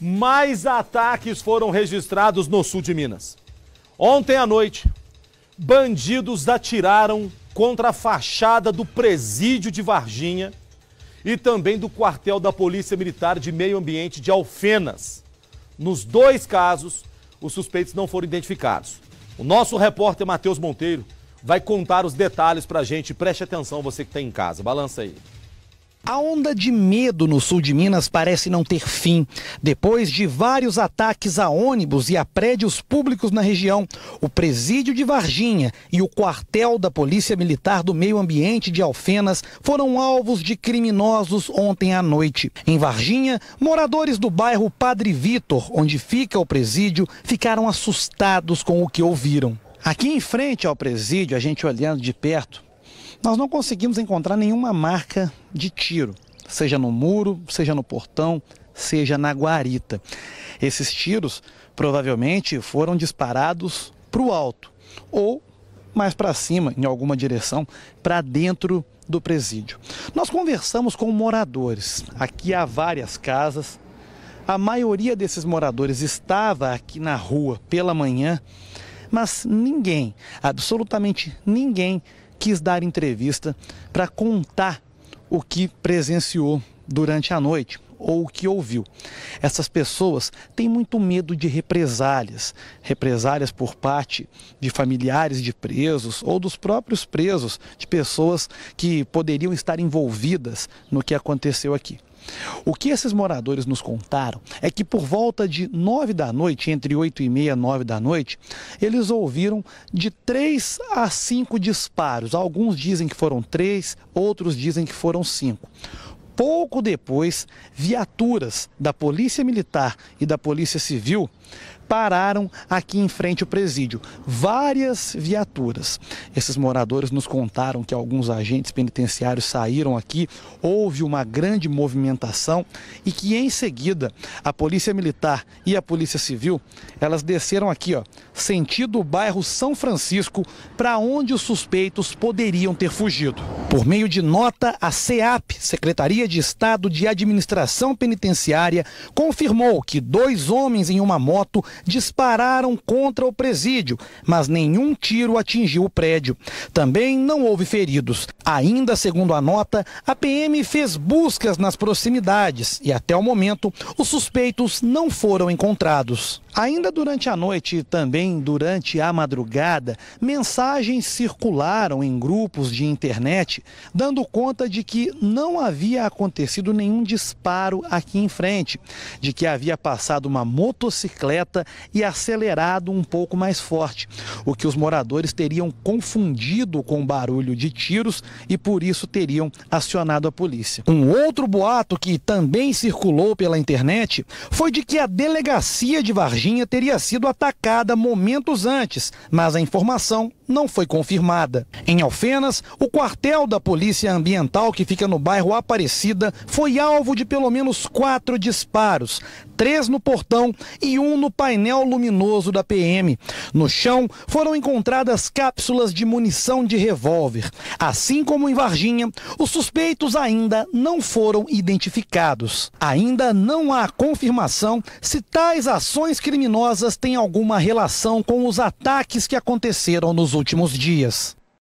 mais ataques foram registrados no sul de Minas. Ontem à noite, bandidos atiraram contra a fachada do presídio de Varginha e também do quartel da Polícia Militar de Meio Ambiente de Alfenas. Nos dois casos, os suspeitos não foram identificados. O nosso repórter Matheus Monteiro vai contar os detalhes para a gente. Preste atenção, você que está em casa. Balança aí. A onda de medo no sul de Minas parece não ter fim. Depois de vários ataques a ônibus e a prédios públicos na região, o presídio de Varginha e o quartel da Polícia Militar do Meio Ambiente de Alfenas foram alvos de criminosos ontem à noite. Em Varginha, moradores do bairro Padre Vitor, onde fica o presídio, ficaram assustados com o que ouviram. Aqui em frente ao presídio, a gente olhando de perto, nós não conseguimos encontrar nenhuma marca de tiro, seja no muro, seja no portão, seja na guarita. Esses tiros provavelmente foram disparados para o alto ou mais para cima, em alguma direção, para dentro do presídio. Nós conversamos com moradores. Aqui há várias casas. A maioria desses moradores estava aqui na rua pela manhã, mas ninguém, absolutamente ninguém, quis dar entrevista para contar o que presenciou durante a noite ou o que ouviu. Essas pessoas têm muito medo de represálias, represálias por parte de familiares de presos ou dos próprios presos, de pessoas que poderiam estar envolvidas no que aconteceu aqui. O que esses moradores nos contaram é que por volta de 9 da noite, entre 8 e meia, 9 da noite, eles ouviram de 3 a 5 disparos. Alguns dizem que foram 3, outros dizem que foram 5. Pouco depois, viaturas da Polícia Militar e da Polícia Civil pararam aqui em frente ao presídio. Várias viaturas. Esses moradores nos contaram que alguns agentes penitenciários saíram aqui, houve uma grande movimentação e que em seguida a Polícia Militar e a Polícia Civil, elas desceram aqui, ó, sentido o bairro São Francisco, para onde os suspeitos poderiam ter fugido. Por meio de nota, a CEAP, Secretaria de Estado de Administração Penitenciária, confirmou que dois homens em uma moto dispararam contra o presídio, mas nenhum tiro atingiu o prédio. Também não houve feridos. Ainda segundo a nota, a PM fez buscas nas proximidades e até o momento os suspeitos não foram encontrados. Ainda durante a noite e também durante a madrugada, mensagens circularam em grupos de internet dando conta de que não havia acontecido nenhum disparo aqui em frente, de que havia passado uma motocicleta e acelerado um pouco mais forte, o que os moradores teriam confundido com o barulho de tiros e por isso teriam acionado a polícia. Um outro boato que também circulou pela internet foi de que a delegacia de Varginha teria sido atacada momentos antes, mas a informação não foi confirmada. Em Alfenas, o quartel da Polícia Ambiental, que fica no bairro Aparecida, foi alvo de pelo menos quatro disparos: três no portão e um no painel luminoso da PM. No chão foram encontradas cápsulas de munição de revólver. Assim como em Varginha, os suspeitos ainda não foram identificados. Ainda não há confirmação se tais ações criminosas têm alguma relação com os ataques que aconteceram nos últimos dias.